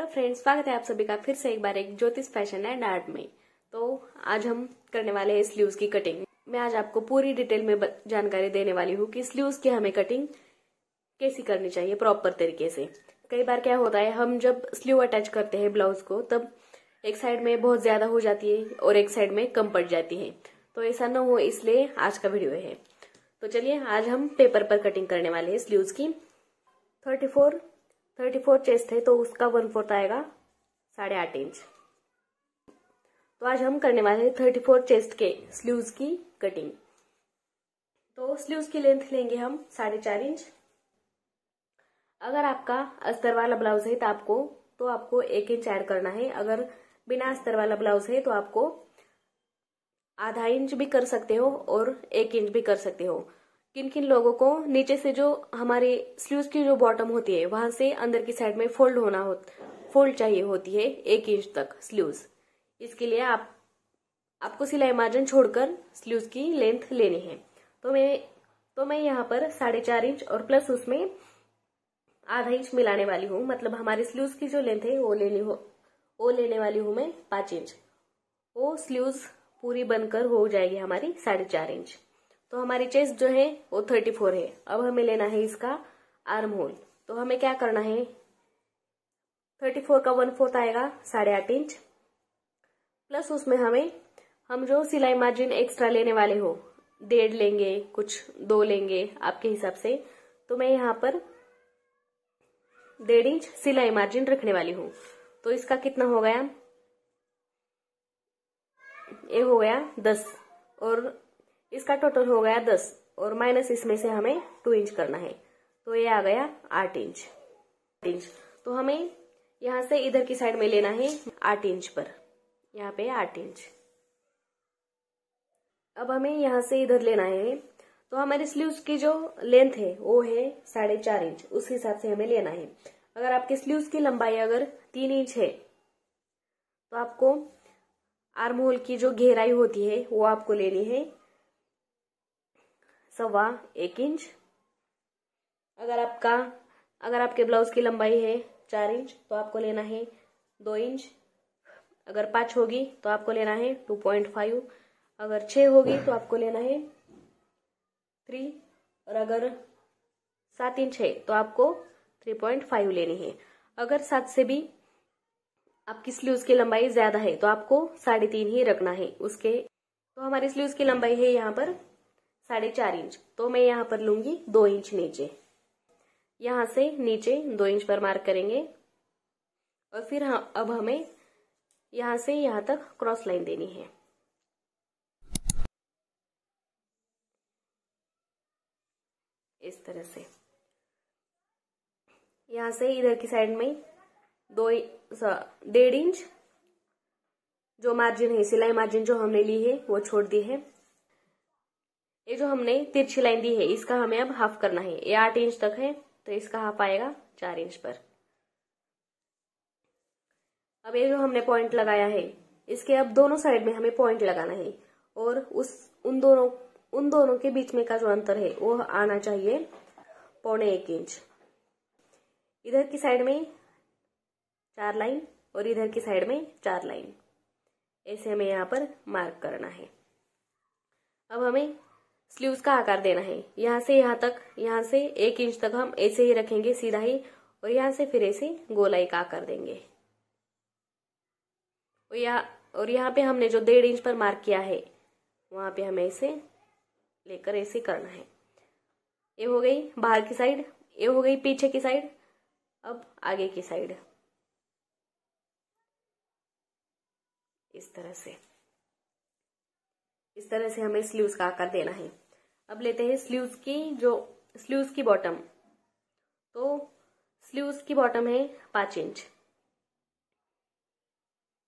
hello friends स्वागत है आप सभी का फिर से एक बार एक ज्योतिष फैशन एंड आर्ट में तो आज हम करने वाले हैं स्लीव्स की कटिंग मैं आज आपको पूरी डिटेल में जानकारी देने वाली हूँ कि स्लीव्स की हमें कटिंग कैसी करनी चाहिए प्रॉपर तरीके से कई बार क्या होता है हम जब स्लीव अटैच करते हैं ब्लाउज को तब एक साइड में बहुत ज्यादा हो जाती है और एक साइड में कम पड़ जाती है तो ऐसा न हो इसलिए आज का वीडियो है तो चलिए आज हम पेपर पर कटिंग करने वाले हैं स्लीव्स की thirty four thirty four chest है तो उसका वन फोर्थ आएगा साढ़े आठ इंच तो आज हम करने वाले हैं थर्टी फोर चेस्ट के स्लीव्स की कटिंग तो स्लीव्स की लेंथ लेंगे हम साढ़े चार इंच अगर आपका अस्तर वाला ब्लाउज है तो आपको तो आपको एक इंच ऐड करना है अगर बिना अस्तर वाला ब्लाउज है तो आपको आधा इंच भी कर सकते हो और एक इंच भी कर सकते हो किन किन लोगों को नीचे से जो हमारे स्ल्यूज की जो बॉटम होती है वहां से अंदर की साइड में फोल्ड होना हो फोल्ड चाहिए होती है एक इंच तक स्लीव्स इसके लिए आप आपको सिलाई मार्जिन छोड़कर स्लीव्स की लेंथ लेनी है तो मैं तो मैं यहाँ पर साढ़े चार इंच और प्लस उसमें आधा इंच मिलाने वाली हूँ मतलब हमारे स्लीव्स की जो लेंथ है वो लेनी हो वो लेने वाली हूँ मैं पांच इंच वो स्ल्यूज पूरी बनकर हो जाएगी हमारी साढ़े चार इंच तो हमारी चेस्ट जो है वो थर्टी फोर है अब हमें लेना है इसका आर्म होल तो हमें क्या करना है थर्टी फोर का वन फोर्थ आएगा साढ़े आठ इंच प्लस उसमें हमें हम जो सिलाई मार्जिन एक्स्ट्रा लेने वाले हो डेढ़ लेंगे कुछ दो लेंगे आपके हिसाब से तो मैं यहाँ पर डेढ़ इंच सिलाई मार्जिन रखने वाली हूँ तो इसका कितना हो गया ये हो गया दस और इसका टोटल हो गया दस और माइनस इसमें से हमें टू इंच करना है तो ये आ गया आठ इंच आठ इंच तो हमें यहां से इधर की साइड में लेना है आठ इंच पर यहाँ पे आठ इंच अब हमें यहां से इधर लेना है तो हमारे स्लीव्स की जो लेंथ है वो है साढ़े चार इंच उस हिसाब से हमें लेना है अगर आपके स्लीव्स की लंबाई अगर तीन इंच है तो आपको आर्म होल की जो गहराई होती है वो आपको लेनी है सवा एक इंच अगर आपका अगर आपके ब्लाउज की लंबाई है चार इंच तो आपको लेना है दो इंच अगर पांच होगी तो आपको लेना है टू पॉइंट फाइव अगर छह होगी तो आपको लेना है थ्री और अगर सात इंच है तो आपको थ्री पॉइंट फाइव लेनी है अगर सात से भी आपकी स्लीव की लंबाई ज्यादा है तो आपको साढ़े तीन ही रखना है उसके तो हमारी स्लीव की लंबाई है यहाँ पर साढ़े चार इंच तो मैं यहाँ पर लूंगी दो इंच नीचे यहां से नीचे दो इंच पर मार्क करेंगे और फिर हम हाँ, अब हमें यहां से यहाँ तक क्रॉस लाइन देनी है इस तरह से यहां से इधर की साइड में दो डेढ़ इंच जो मार्जिन है सिलाई मार्जिन जो हमने ली है वो छोड़ दी है ये जो हमने तिरछी लाइन दी है इसका हमें अब हाफ करना है ये आठ इंच तक है तो इसका हाफ आएगा चार इंच पर अब ये जो हमने पॉइंट लगाया है इसके अब दोनों साइड में हमें पॉइंट लगाना है और उस उन दोनों उन दोनों के बीच में का जो अंतर है वो आना चाहिए पौने एक इंच इधर की साइड में चार लाइन और इधर की साइड में चार लाइन ऐसे हमें यहाँ पर मार्क करना है अब हमें स्लीव्स का आकार देना है यहाँ से यहाँ तक यहाँ से एक इंच तक हम ऐसे ही रखेंगे सीधा ही और यहाँ से फिर ऐसे गोलाई का आकार देंगे और यहाँ और यहाँ पे हमने जो डेढ़ इंच पर मार्क किया है वहां पे हमें ऐसे लेकर ऐसे करना है ये हो गई बाहर की साइड ये हो गई पीछे की साइड अब आगे की साइड इस तरह से इस तरह से हमें स्लीव्स का आकार देना है अब लेते हैं स्लीव्स की जो स्लीव्स की बॉटम तो स्लीव्स की बॉटम है पांच इंच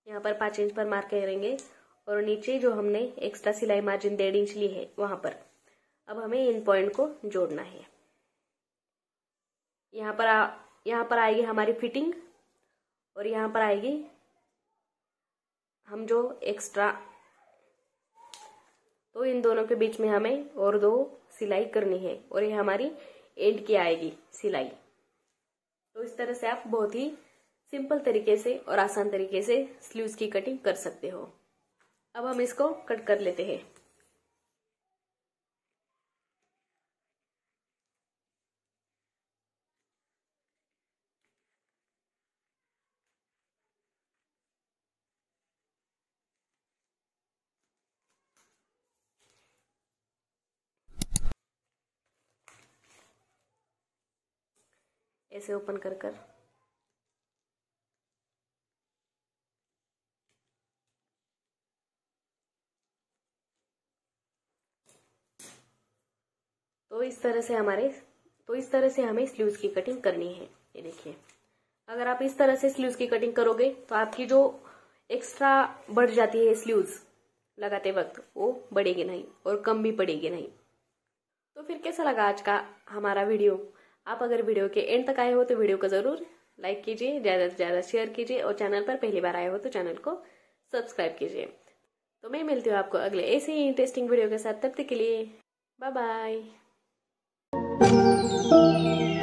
यहाँ पर पांच इंच पर मार्क करेंगे और नीचे जो हमने एक्स्ट्रा सिलाई मार्जिन डेढ़ इंच ली है वहां पर अब हमें इन पॉइंट को जोड़ना है यहाँ पर आ, यहाँ पर आएगी हमारी फिटिंग और यहाँ पर आएगी हम जो एक्स्ट्रा तो इन दोनों के बीच में हमें और दो सिलाई करनी है और ये हमारी एंड की आएगी सिलाई तो इस तरह से आप बहुत ही सिंपल तरीके से और आसान तरीके से स्लीव की कटिंग कर सकते हो अब हम इसको कट कर लेते हैं ऐसे ओपन कर कर तो इस तरह से हमारे तो इस तरह से हमें स्लीव्स की कटिंग करनी है ये देखिए अगर आप इस तरह से स्लीव्स की कटिंग करोगे तो आपकी जो एक्स्ट्रा बढ़ जाती है स्लीव्स लगाते वक्त वो बढ़ेगी नहीं और कम भी पड़ेगी नहीं तो फिर कैसा लगा आज का हमारा वीडियो आप अगर वीडियो के एंड तक आए हो तो वीडियो को जरूर लाइक कीजिए ज़्यादा से ज़्यादा शेयर कीजिए और चैनल पर पहली बार आए हो तो चैनल को सब्सक्राइब कीजिए तो मैं मिलती हूँ आपको अगले ऐसे ही इंटरेस्टिंग वीडियो के साथ तब तक के लिए बाय बाय